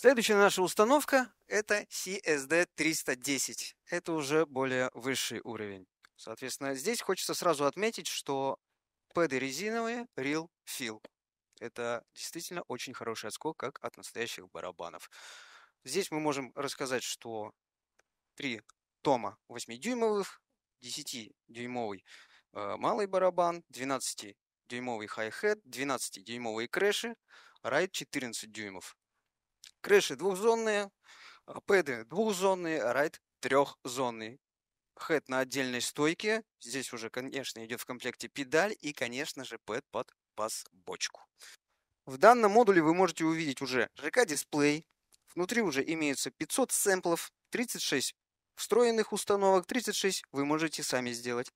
Следующая наша установка – это CSD310. Это уже более высший уровень. Соответственно, здесь хочется сразу отметить, что пэды резиновые, Real Feel. Это действительно очень хороший отскок, как от настоящих барабанов. Здесь мы можем рассказать, что три тома 8-дюймовых, 10-дюймовый э, малый барабан, 12-дюймовый хай-хет, 12-дюймовые крэши, райт 14 дюймов. Крыши двухзонные, а, пэды двухзонные, а, райт трехзонный. Хэд на отдельной стойке. Здесь уже, конечно, идет в комплекте педаль и, конечно же, пэд под бас-бочку. В данном модуле вы можете увидеть уже ЖК-дисплей. Внутри уже имеются 500 сэмплов, 36 встроенных установок, 36 вы можете сами сделать.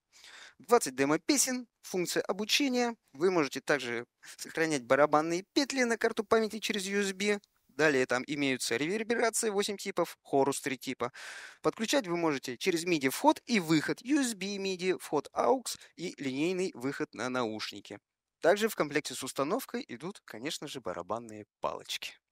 20 демо-песен, функция обучения. Вы можете также сохранять барабанные петли на карту памяти через USB. Далее там имеются реверберации 8 типов, хорус 3 типа. Подключать вы можете через MIDI вход и выход, USB MIDI, вход AUX и линейный выход на наушники. Также в комплекте с установкой идут, конечно же, барабанные палочки.